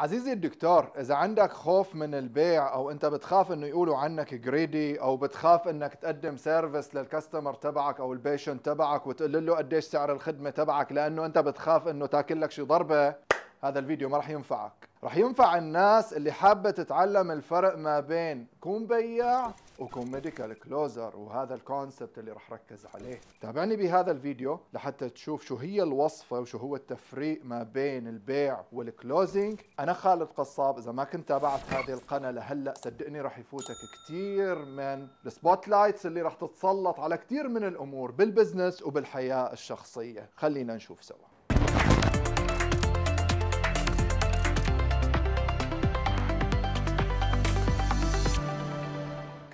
عزيزي الدكتور اذا عندك خوف من البيع او انت بتخاف انه يقولوا عنك جريدي او بتخاف انك تقدم سيرفيس للكاستمر تبعك او البيشن تبعك وتقول له قديش سعر الخدمه تبعك لانه انت بتخاف انه تاكل لك شي ضربه هذا الفيديو ما رح ينفعك رح ينفع الناس اللي حابه تتعلم الفرق ما بين كون بياع وكون ميديكال كلوزر وهذا الكونسبت اللي راح ركز عليه تابعني بهذا الفيديو لحتى تشوف شو هي الوصفة وشو هو التفريق ما بين البيع والكلوزنج أنا خالد قصاب إذا ما كنت تابعت هذه القناة لهلأ صدقني راح يفوتك كثير من السبوت لايتس اللي راح تتسلط على كثير من الأمور بالبزنس وبالحياة الشخصية خلينا نشوف سوا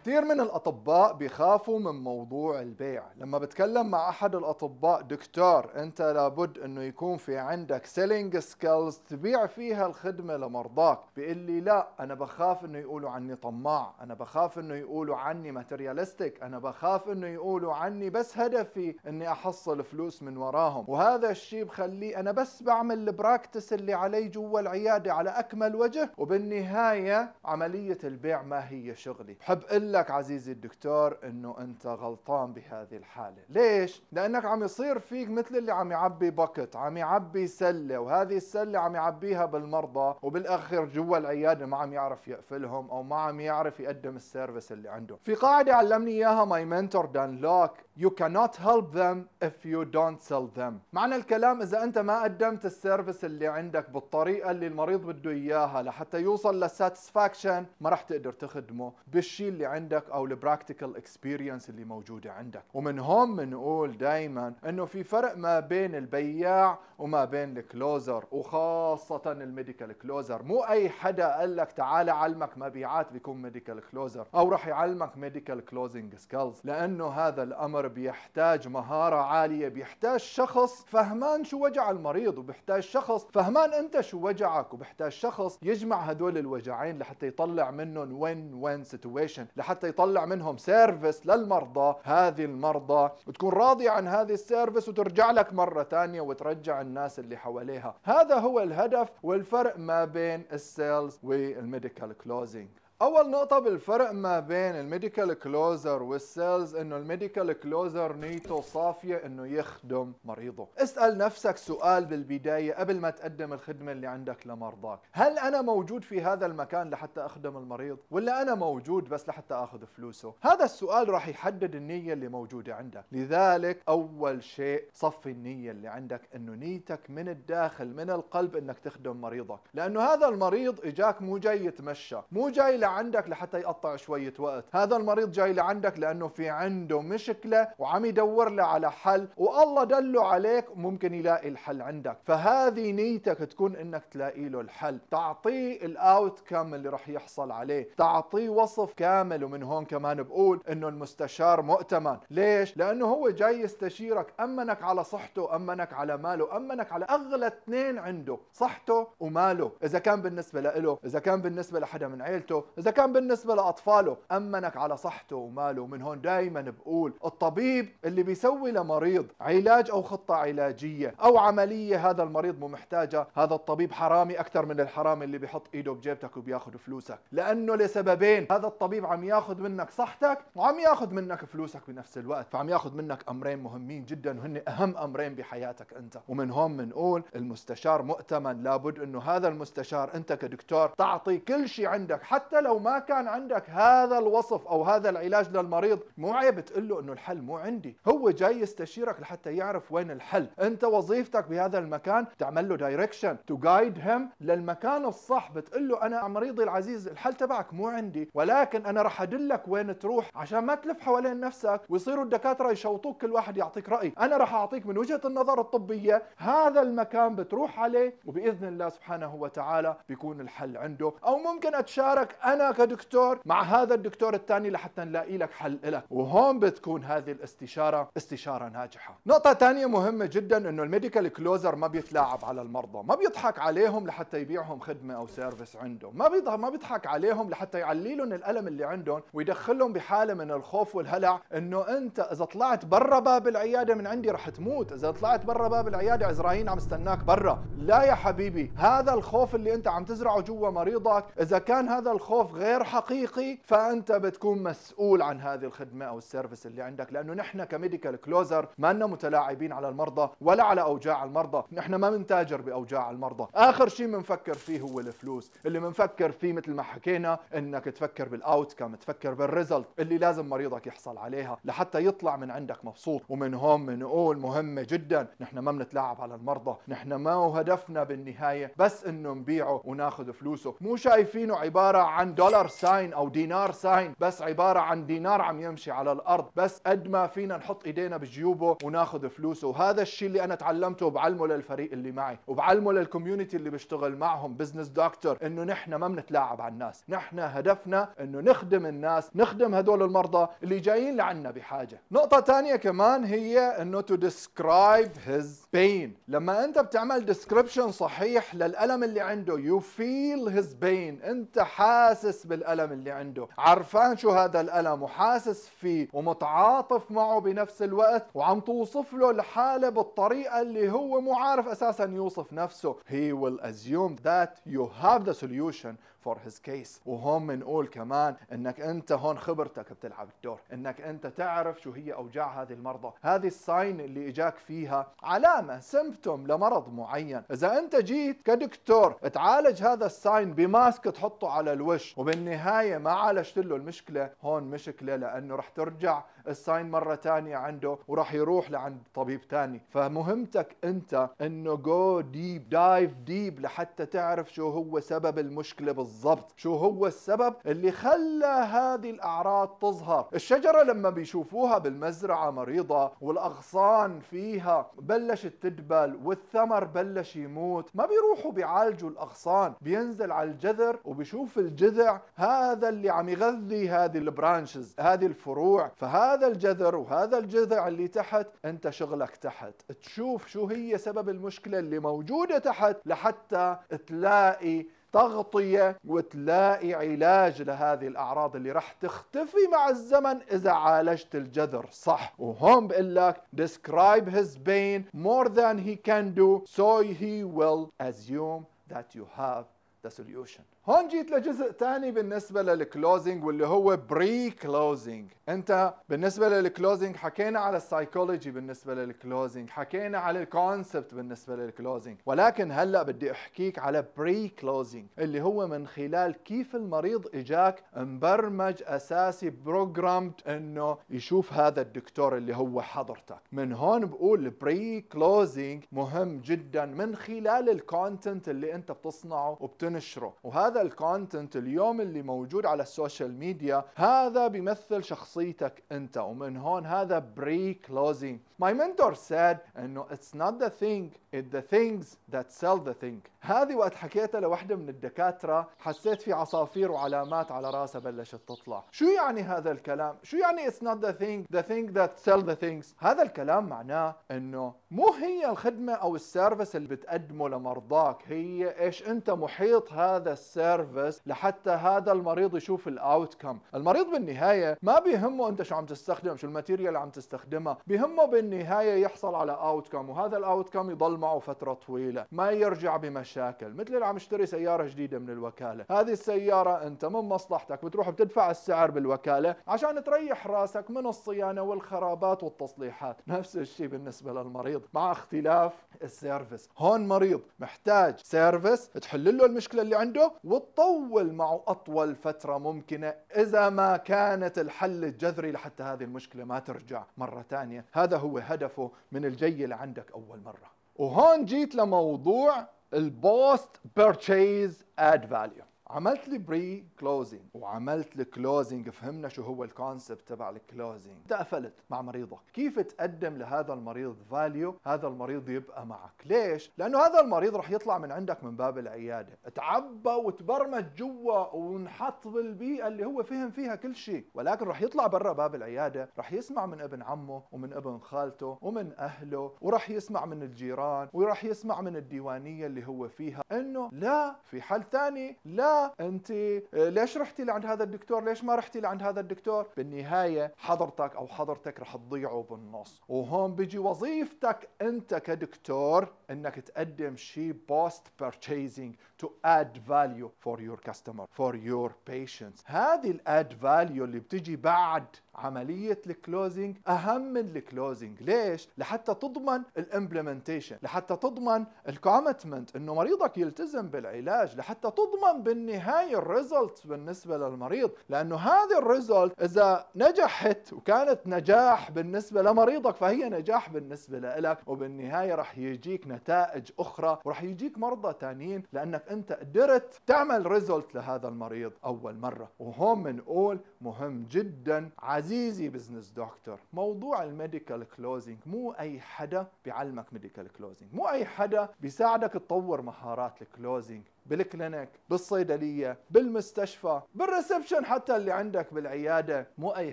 كثير من الأطباء بيخافوا من موضوع البيع لما بتكلم مع أحد الأطباء دكتور أنت لابد أنه يكون في عندك سيلينج سكيلز تبيع فيها الخدمة لمرضاك بيقول لي لا أنا بخاف أنه يقولوا عني طماع أنا بخاف أنه يقولوا عني ماترياليستيك أنا بخاف أنه يقولوا عني بس هدفي أني أحصل فلوس من وراهم وهذا الشيء بخليه أنا بس بعمل البراكتس اللي علي جوا العيادة على أكمل وجه وبالنهاية عملية البيع ما هي شغلي بحب إلا لك عزيزي الدكتور انه انت غلطان بهذه الحاله ليش لانك عم يصير فيك مثل اللي عم يعبي باكت عم يعبي سله وهذه السله عم يعبيها بالمرضى وبالاخر جوا العياده ما عم يعرف يقفلهم او ما عم يعرف يقدم السيرفيس اللي عنده في قاعده علمني اياها ماي منتور دان لوك You cannot help them if you don't sell them. معنى الكلام إذا أنت ما قدمت السيرفيس اللي عندك بالطريقة اللي المريض بده إياها لحتى يوصل للساتسفاكشن ما راح تقدر تخدمه بالشيء اللي عندك أو البراكتيكال اكسبيرينس اللي موجودة عندك ومن هون بنقول دايما أنه في فرق ما بين البياع وما بين الكلوزر وخاصة الميديكال كلوزر مو أي حدا قال لك تعال علمك مبيعات بيكون ميديكال كلوزر أو راح يعلمك ميديكال كلوزنج سكيلز لأنه هذا الأمر بيحتاج مهارة عالية بيحتاج شخص فهمان شو وجع المريض وبيحتاج شخص فهمان انت شو وجعك وبيحتاج شخص يجمع هدول الوجعين لحتى يطلع منهم وين وين سيتويشن لحتى يطلع منهم سيرفيس للمرضى هذه المرضى وتكون راضي عن هذه السيرفيس وترجع لك مرة ثانية وترجع الناس اللي حواليها هذا هو الهدف والفرق ما بين السيلز والميديكال كلوزينج اول نقطة بالفرق ما بين الميديكال كلوزر والسيلز انه الميديكال كلوزر نيته صافية انه يخدم مريضه، اسأل نفسك سؤال بالبداية قبل ما تقدم الخدمة اللي عندك لمرضاك، هل انا موجود في هذا المكان لحتى اخدم المريض ولا انا موجود بس لحتى اخذ فلوسه؟ هذا السؤال راح يحدد النية اللي موجودة عندك، لذلك اول شيء صفي النية اللي عندك انه نيتك من الداخل من القلب انك تخدم مريضك، لانه هذا المريض اجاك مو جاي يتمشى، مو جاي لعندك لحتى يقطع شوية وقت هذا المريض جاي لعندك لأنه في عنده مشكلة وعم يدور له على حل والله دله عليك ممكن يلاقي الحل عندك فهذه نيتك تكون انك تلاقي له الحل تعطيه الاوت كم اللي رح يحصل عليه تعطيه وصف كامل ومن هون كمان بقول انه المستشار مؤتمن ليش لانه هو جاي يستشيرك امنك على صحته امنك على ماله امنك على اغلى اثنين عنده صحته وماله اذا كان بالنسبه له اذا كان بالنسبه لحدا من عيلته إذا كان بالنسبة لأطفاله أمنك على صحته وماله من هون دايما بقول الطبيب اللي بيسوي لمريض علاج أو خطة علاجية أو عملية هذا المريض مو محتاجها هذا الطبيب حرامي أكثر من الحرامي اللي بيحط إيده بجيبتك وبياخذ فلوسك لأنه لسببين هذا الطبيب عم ياخذ منك صحتك وعم ياخذ منك فلوسك بنفس الوقت فعم ياخذ منك أمرين مهمين جدا وهن أهم أمرين بحياتك أنت ومن هون بنقول المستشار مؤتمن لابد أنه هذا المستشار أنت كدكتور تعطي كل شيء عندك حتى لو ما كان عندك هذا الوصف او هذا العلاج للمريض مو عيب تقول له انه الحل مو عندي هو جاي يستشيرك لحتى يعرف وين الحل انت وظيفتك بهذا المكان تعمل له دايركشن تو جايد هيم للمكان الصح بتقول له انا مريضي العزيز الحل تبعك مو عندي ولكن انا راح ادلك وين تروح عشان ما تلف حوالين نفسك ويصيروا الدكاتره يشوطوك كل واحد يعطيك راي انا راح اعطيك من وجهه النظر الطبيه هذا المكان بتروح عليه وباذن الله سبحانه وتعالى بيكون الحل عنده او ممكن اتشارك أنا انا كدكتور مع هذا الدكتور الثاني لحتى نلاقي لك حل لك وهون بتكون هذه الاستشاره استشاره ناجحه نقطه ثانيه مهمه جدا انه الميديكال كلوزر ما بيتلاعب على المرضى ما بيضحك عليهم لحتى يبيعهم خدمه او سيرفيس عنده ما ما بيضحك عليهم لحتى يعلي لهم الالم اللي عندهم ويدخلهم بحاله من الخوف والهلع انه انت اذا طلعت برا باب العياده من عندي رح تموت اذا طلعت برا باب العياده عزرائيل عم استناك برا لا يا حبيبي هذا الخوف اللي انت عم تزرعه جوا مريضك اذا كان هذا الخوف موظف غير حقيقي فانت بتكون مسؤول عن هذه الخدمه او السيرفيس اللي عندك لانه نحن كميديكال كلوزر ما لنا متلاعبين على المرضى ولا على اوجاع المرضى نحن ما بنتاجر باوجاع المرضى اخر شيء بنفكر فيه هو الفلوس اللي بنفكر فيه مثل ما حكينا انك تفكر بالاوت كم تفكر بالريزلت اللي لازم مريضك يحصل عليها لحتى يطلع من عندك مبسوط ومن هون بنقول مهمه جدا نحن ما بنتلاعب على المرضى نحن ما هدفنا بالنهايه بس انه نبيعه وناخذ فلوسه مو شايفينه عباره عن دولار ساين او دينار ساين بس عباره عن دينار عم يمشي على الارض بس قد ما فينا نحط ايدينا بجيوبه وناخذ فلوسه وهذا الشيء اللي انا تعلمته وبعلمه للفريق اللي معي وبعلمه للكوميونتي اللي بشتغل معهم بزنس دكتور انه نحن ما بنتلاعب على الناس نحن هدفنا انه نخدم الناس نخدم هدول المرضى اللي جايين لعنا بحاجه نقطه ثانيه كمان هي انه تو ديسكرايب هيز بين لما انت بتعمل ديسكريبشن صحيح للالم اللي عنده يو فيل هيز بين انت حاسس حاسس بالألم اللي عنده عرفان شو هذا الألم وحاسس فيه ومتعاطف معه بنفس الوقت وعم توصف له الحالة بالطريقة اللي هو مو عارف أساسا يوصف نفسه he will assume that you have the solution فور هيز كيس وهون بنقول كمان انك انت هون خبرتك بتلعب الدور انك انت تعرف شو هي اوجاع هذه المرضى هذه الساين اللي اجاك فيها علامه سمبتوم لمرض معين اذا انت جيت كدكتور تعالج هذا الساين بماسك تحطه على الوش وبالنهايه ما عالجت له المشكله هون مشكله لانه رح ترجع الساين مره ثانيه عنده وراح يروح لعند طبيب ثاني فمهمتك انت انه جو ديب دايف ديب لحتى تعرف شو هو سبب المشكله بالضبط شو هو السبب اللي خلى هذه الاعراض تظهر الشجره لما بيشوفوها بالمزرعه مريضه والاغصان فيها بلشت تدبل والثمر بلش يموت ما بيروحوا بيعالجوا الاغصان بينزل على الجذر وبيشوف الجذع هذا اللي عم يغذي هذه البرانشز هذه الفروع فهذا هذا الجذر وهذا الجذع اللي تحت انت شغلك تحت تشوف شو هي سبب المشكله اللي موجوده تحت لحتى تلاقي تغطية وتلاقي علاج لهذه الأعراض اللي راح تختفي مع الزمن إذا عالجت الجذر صح وهون بقول لك describe his pain more than he can do so he will assume that you have the solution هون جيت لجزء ثاني بالنسبه للكلوزنج واللي هو بري كلوزنج انت بالنسبه للكلوزنج حكينا على السايكولوجي بالنسبه للكلوزنج حكينا على الكونسبت بالنسبه للكلوزنج ولكن هلا بدي احكيك على بري كلوزنج اللي هو من خلال كيف المريض اجاك مبرمج اساسي بروجرامد انه يشوف هذا الدكتور اللي هو حضرتك من هون بقول بري كلوزنج مهم جدا من خلال الكونتنت اللي انت بتصنعه وبتنشره وهذا هذا الكونتنت اليوم اللي موجود على السوشيال ميديا هذا بيمثل شخصيتك انت ومن هون هذا بري كلوزينج ماي منتور سيد انه اتس نوت ذا ثينج ات ذا ثينجز ذات سيل ذا ثينج هذه وقت حكيتها لوحده من الدكاترة حسيت في عصافير وعلامات على راسها بلشت تطلع شو يعني هذا الكلام شو يعني اتس نوت ذا ثينج ذا ثينج ذات سيل ذا ثينجز هذا الكلام معناه انه مو هي الخدمة او السيرفيس اللي بتقدمه لمرضاك هي ايش انت محيط هذا السيرفيس سيرفيس لحتى هذا المريض يشوف الاوت كم المريض بالنهايه ما بيهمه انت شو عم تستخدم شو الماتيريال اللي عم تستخدمها بيهمه بالنهايه يحصل على اوت كم وهذا الاوت كم يضل معه فتره طويله ما يرجع بمشاكل مثل اللي عم يشتري سياره جديده من الوكاله هذه السياره انت من مصلحتك بتروح بتدفع السعر بالوكاله عشان تريح راسك من الصيانه والخرابات والتصليحات نفس الشيء بالنسبه للمريض مع اختلاف السيرفس هون مريض محتاج سيرفس تحل له المشكله اللي عنده وتطول معه أطول فترة ممكنة إذا ما كانت الحل الجذري لحتى هذه المشكلة ما ترجع مرة ثانية هذا هو هدفه من الجي اللي عندك أول مرة وهون جيت لموضوع البوست بيرتشيز اد فاليو عملت لي بري كلوزنج وعملت لي كلوزنج فهمنا شو هو الكونسبت تبع الكلوزنج انت قفلت مع مريضك كيف تقدم لهذا المريض فاليو هذا المريض يبقى معك ليش لانه هذا المريض رح يطلع من عندك من باب العياده تعبى وتبرمج جوا ونحط بالبيئه اللي هو فهم فيها كل شيء ولكن رح يطلع برا باب العياده رح يسمع من ابن عمه ومن ابن خالته ومن اهله ورح يسمع من الجيران ورح يسمع من الديوانيه اللي هو فيها انه لا في حل ثاني لا انت آه، ليش رحتي لعند هذا الدكتور ليش ما رحتي لعند هذا الدكتور بالنهايه حضرتك او حضرتك راح تضيعوا بالنص وهون بيجي وظيفتك انت كدكتور انك تقدم شيء بوست purchasing to add value for your customer for your patients هذه الاد فاليو اللي بتجي بعد عملية الكلوزنج أهم من الكلوزنج ليش؟ لحتى تضمن الامبلمنتيشن لحتى تضمن الكومتمنت انه مريضك يلتزم بالعلاج لحتى تضمن بالنهاية الريزلت بالنسبة للمريض لأنه هذه الريزلت إذا نجحت وكانت نجاح بالنسبة لمريضك فهي نجاح بالنسبة لك وبالنهاية رح يجيك نتائج أخرى ورح يجيك مرضى تانيين لأنك أنت قدرت تعمل ريزلت لهذا المريض أول مرة وهون بنقول مهم جدا عزيزي بزنس دكتور موضوع الميديكال كلوزنج مو اي حدا بيعلمك ميديكال كلوزنج مو اي حدا بيساعدك تطور مهارات الكلوزنج بالكلينيك بالصيدليه بالمستشفى بالريسبشن حتى اللي عندك بالعياده مو اي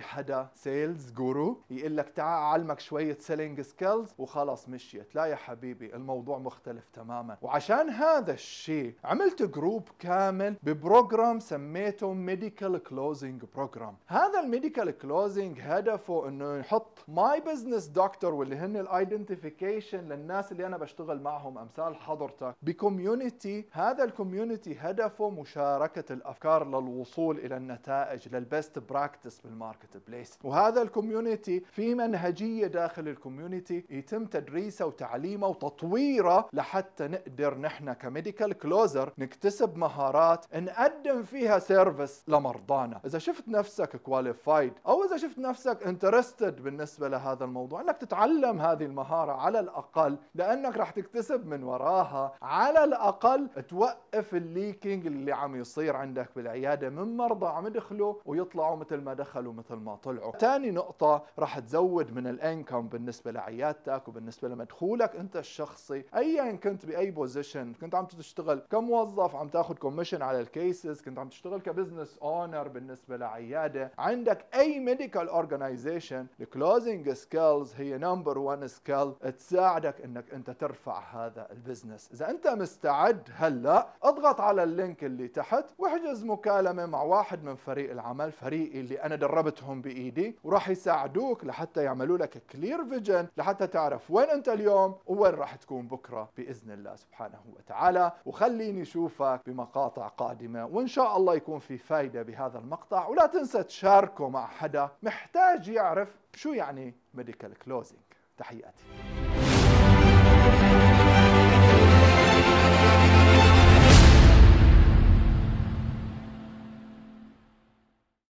حدا سيلز جورو يقول لك تعال اعلمك شويه سيلينج سكيلز وخلص مشيت لا يا حبيبي الموضوع مختلف تماما وعشان هذا الشيء عملت جروب كامل ببروجرام سميته ميديكال كلوزنج بروجرام هذا الميديكال كلوزنج هدفه انه يحط ماي بزنس دكتور واللي هن الايدنتيفيكيشن للناس اللي انا بشتغل معهم امثال حضرتك بكوميونتي هذا الكوميونتي الكوميونتي هدفه مشاركة الأفكار للوصول إلى النتائج للبست براكتس بالماركت بليس وهذا الكوميونتي في منهجية داخل الكوميونتي يتم تدريسه وتعليمه وتطويره لحتى نقدر نحن كميديكال كلوزر نكتسب مهارات نقدم فيها سيرفيس لمرضانا إذا شفت نفسك كواليفايد أو إذا شفت نفسك انترستد بالنسبة لهذا الموضوع أنك تتعلم هذه المهارة على الأقل لأنك راح تكتسب من وراها على الأقل توقف وقف الليكينج اللي عم يصير عندك بالعياده من مرضى عم يدخلوا ويطلعوا مثل ما دخلوا مثل ما طلعوا ثاني نقطه راح تزود من الانكم بالنسبه لعيادتك وبالنسبه لمدخولك انت الشخصي ايا كنت باي بوزيشن كنت عم تشتغل كموظف عم تاخذ كوميشن على الكيسز كنت عم تشتغل كبزنس اونر بالنسبه لعياده عندك اي ميديكال اورجنايزيشن الكلوزنج سكيلز هي نمبر 1 سكيل تساعدك انك انت ترفع هذا البزنس اذا انت مستعد هلا اضغط على اللينك اللي تحت واحجز مكالمة مع واحد من فريق العمل فريقي اللي أنا دربتهم بإيدي وراح يساعدوك لحتى يعملوا لك كلير فيجن لحتى تعرف وين أنت اليوم ووين راح تكون بكرة بإذن الله سبحانه وتعالى وخليني أشوفك بمقاطع قادمة وإن شاء الله يكون في فايدة بهذا المقطع ولا تنسى تشاركه مع حدا محتاج يعرف شو يعني ميديكال كلوزينج تحياتي